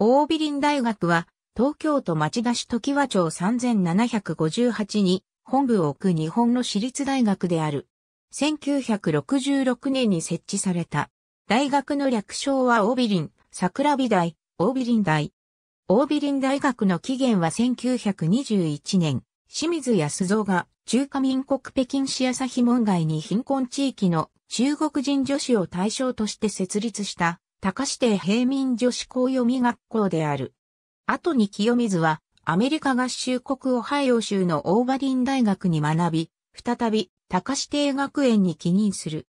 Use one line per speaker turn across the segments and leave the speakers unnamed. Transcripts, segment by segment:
大リ林大学は、東京都町田市時和町3758に本部を置く日本の私立大学である。1966年に設置された。大学の略称は大リ林、桜美大、大リ林大。大リ林大学の起源は1921年、清水康造が中華民国北京市朝日門外に貧困地域の中国人女子を対象として設立した高指定平民女子校読み学校である。後に清水は、アメリカ合衆国オハイオ州のオーバリン大学に学び、再び、高指定学園に帰任する。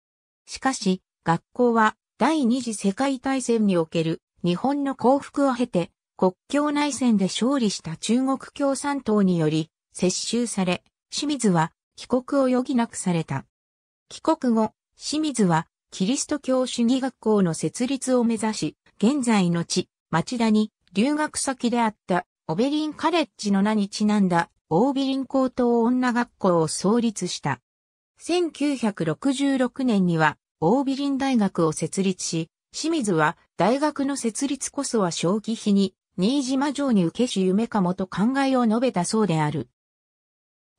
しかし、学校は、第二次世界大戦における、日本の降伏を経て、国境内戦で勝利した中国共産党により、接収され、清水は、帰国を余儀なくされた。帰国後、清水は、キリスト教主義学校の設立を目指し、現在の地、町田に留学先であったオベリンカレッジの名にちなんだオービリン高等女学校を創立した。1966年にはオービリン大学を設立し、清水は大学の設立こそは正規費に新島城に受けし夢かもと考えを述べたそうである。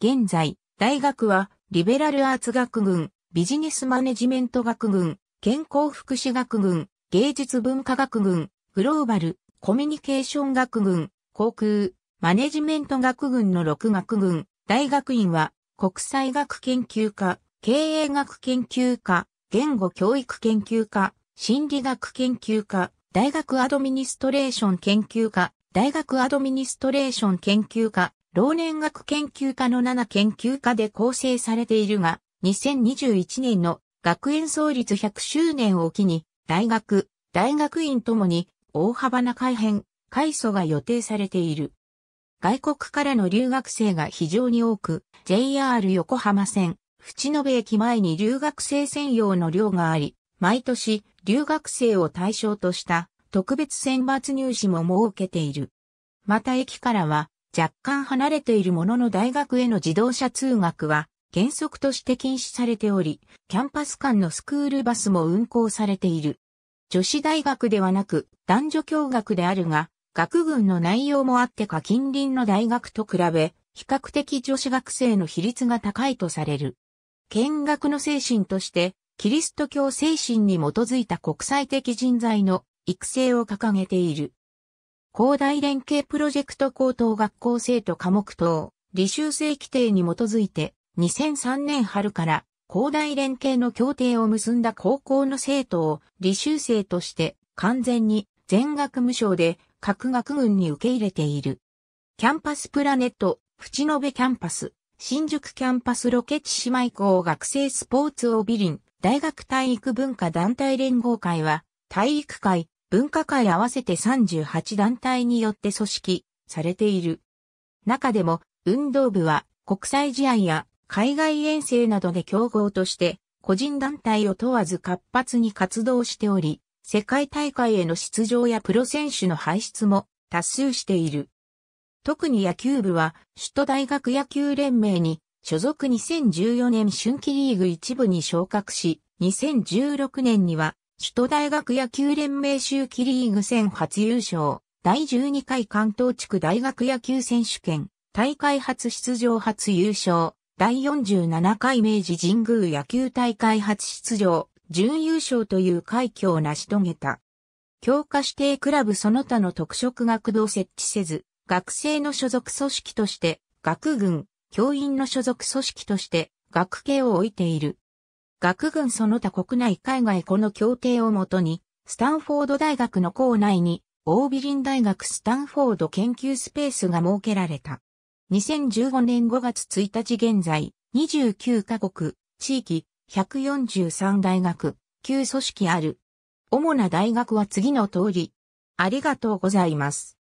現在、大学はリベラルアーツ学群ビジネスマネジメント学群、健康福祉学群、芸術文化学群、グローバル、コミュニケーション学群、航空、マネジメント学群の6学群、大学院は、国際学研究科、経営学研究科、言語教育研究科、心理学研究科、大学アドミニストレーション研究科、大学アドミニストレーション研究科、老年学研究科の7研究科で構成されているが、2021年の学園創立100周年を機に、大学、大学院ともに大幅な改変、改祖が予定されている。外国からの留学生が非常に多く、JR 横浜線、淵延駅前に留学生専用の寮があり、毎年留学生を対象とした特別選抜入試も設けている。また駅からは若干離れているものの大学への自動車通学は原則として禁止されており、キャンパス間のスクールバスも運行されている。女子大学ではなく男女共学であるが、学群の内容もあってか近隣の大学と比べ、比較的女子学生の比率が高いとされる。見学の精神として、キリスト教精神に基づいた国際的人材の育成を掲げている。広大連携プロジェクト高等学校生徒科目等、履修生規定に基づいて、2003年春から広大連携の協定を結んだ高校の生徒を履修生として完全に全学無償で各学群に受け入れている。キャンパスプラネット、淵野辺キャンパス、新宿キャンパスロケ地姉妹校学生スポーツオビリン、大学体育文化団体連合会は、体育会、文化会合わせて38団体によって組織されている。中でも、運動部は国際試合や海外遠征などで競合として、個人団体を問わず活発に活動しており、世界大会への出場やプロ選手の輩出も多数している。特に野球部は、首都大学野球連盟に、所属2014年春季リーグ一部に昇格し、2016年には、首都大学野球連盟秋季リーグ戦初優勝、第12回関東地区大学野球選手権、大会初出場初優勝、第47回明治神宮野球大会初出場、準優勝という快挙を成し遂げた。強化指定クラブその他の特色学部を設置せず、学生の所属組織として、学軍、教員の所属組織として、学系を置いている。学軍その他国内海外この協定をもとに、スタンフォード大学の校内に、オービリン大学スタンフォード研究スペースが設けられた。2015年5月1日現在、29カ国、地域、143大学、旧組織ある。主な大学は次の通り。ありがとうございます。